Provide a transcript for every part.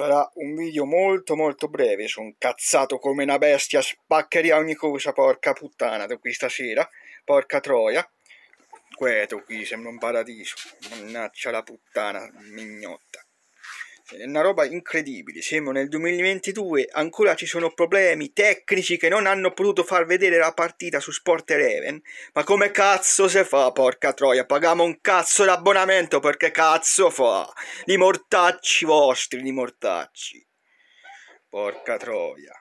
sarà un video molto molto breve, sono cazzato come una bestia, spaccheria ogni cosa, porca puttana, da qui stasera, porca troia. Quieto qui, sembra un paradiso, mannaccia la puttana, mignotta è una roba incredibile. Sembra nel 2022 ancora ci sono problemi tecnici che non hanno potuto far vedere la partita su Sport Eleven. Ma come cazzo se fa, porca troia? Paghiamo un cazzo d'abbonamento perché cazzo fa? I mortacci vostri, li mortacci. Porca troia.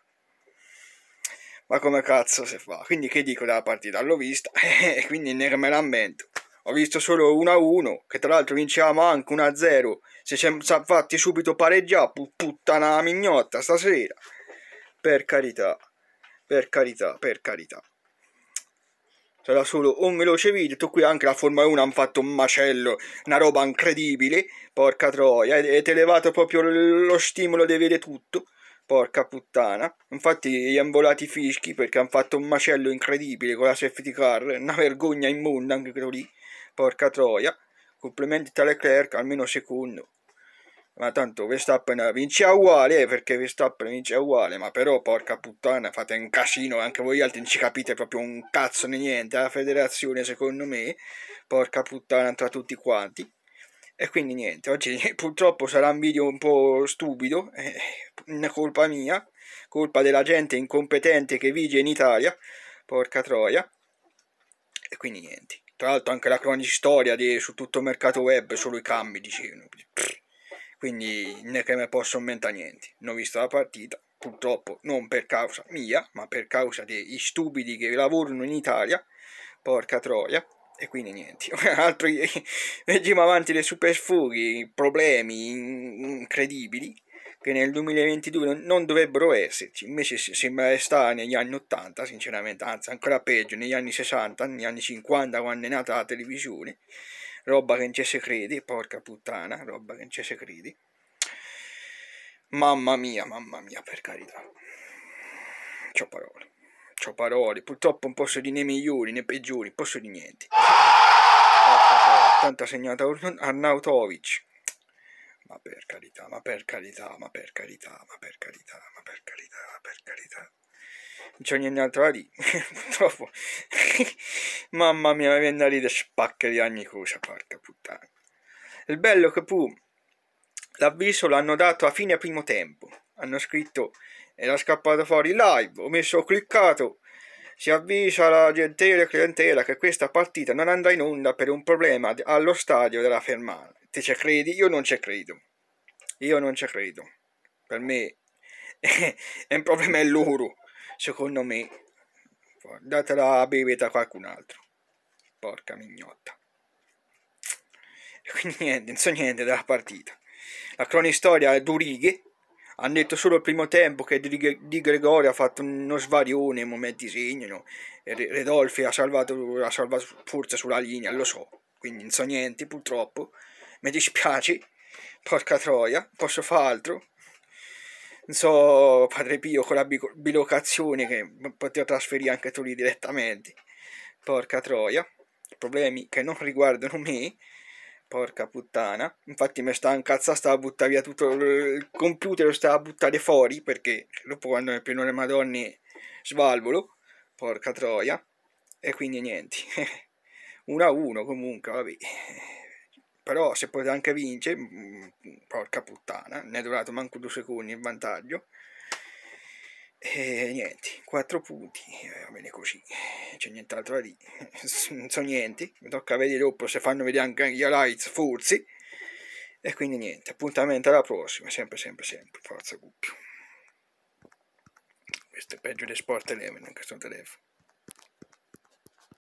Ma come cazzo se fa? Quindi che dico della partita? L'ho vista e quindi ne me la ammento ho visto solo 1-1, che tra l'altro vincevamo anche 1-0, se ci siamo fatti subito pareggiare, pu- puttana mignotta stasera. Per carità, per carità, per carità. Sarà solo un veloce video, qui anche la Formula 1 hanno fatto un macello, una roba incredibile, porca troia, e ti è elevato proprio lo stimolo di vedere tutto. Porca puttana. Infatti gli hanno volato i fischi perché hanno fatto un macello incredibile con la safety car. Una vergogna immonda anche quello lì. Porca troia. Complimenti a Leclerc, almeno secondo. Ma tanto Verstappen vince uguale, eh, perché Verstappen vince uguale, ma però porca puttana fate un casino, anche voi altri non ci capite proprio un cazzo né niente, la federazione secondo me, porca puttana tra tutti quanti. E quindi niente, oggi purtroppo sarà un video un po' stupido, eh, colpa mia, colpa della gente incompetente che vige in Italia, porca troia. E quindi niente. Tra l'altro anche la cronistoria di, su tutto il mercato web, solo i cambi, dicevano. Quindi né è che mi posso inventare niente. Non ho visto la partita, purtroppo non per causa mia, ma per causa degli stupidi che lavorano in Italia. Porca troia. E quindi niente, altro vediamo avanti le superfughi, problemi incredibili che nel 2022 non dovrebbero esserci, invece sembra restare negli anni 80, sinceramente, anzi ancora peggio, negli anni 60, negli anni 50 quando è nata la televisione, roba che non c'è se credi, porca puttana, roba che non c'è se credi. Mamma mia, mamma mia, per carità. C'ho parole, c'ho parole, purtroppo non posso di né migliori né peggiori, non posso di niente. Tanto ha segnato Arnautovic ma per carità, ma per carità, ma per carità, ma per carità, ma per carità, ma per carità. Non c'è niente altro da dire, purtroppo. Mamma mia, mi viene da ridere spacca di ogni cosa, porca puttana. Il bello che fu, l'avviso l'hanno dato a fine primo tempo. Hanno scritto, era scappato fuori live, ho messo, ho cliccato, si avvisa la gentile clientela che questa partita non andrà in onda per un problema allo stadio della fermata. Te ci credi? Io non ci credo. Io non ci credo. Per me è un problema è loro, secondo me. Datela a bevere a qualcun altro. Porca mignotta. E quindi niente, non so niente della partita. La cronistoria è Durighe hanno detto solo il primo tempo che Di Gregorio ha fatto uno svarione in momenti di segno. Redolfi ha salvato, ha salvato forza sulla linea, lo so, quindi non so niente purtroppo. Mi dispiace, porca troia, posso fare altro. Non so, Padre Pio con la bilocazione che poteva trasferire anche tu lì direttamente. Porca troia, problemi che non riguardano me. Porca puttana. Infatti mi sta a incazzare, stava a buttare via tutto il computer, lo stava a buttare fuori perché dopo quando è pieno le madonne svalvolo. Porca troia. E quindi niente. 1 a 1 comunque, vabbè. Però se potete anche vincere, mm, mm, porca puttana, ne è durato manco due secondi il vantaggio. E eh, niente, 4 punti, eh, va bene così, c'è nient'altro da dire, non so niente, mi tocca vedere dopo se fanno vedere anche gli highlights, forse, e quindi niente, appuntamento alla prossima, sempre, sempre, sempre, forza Guppio. Questo è peggio di Sport Eleven in questo telefono.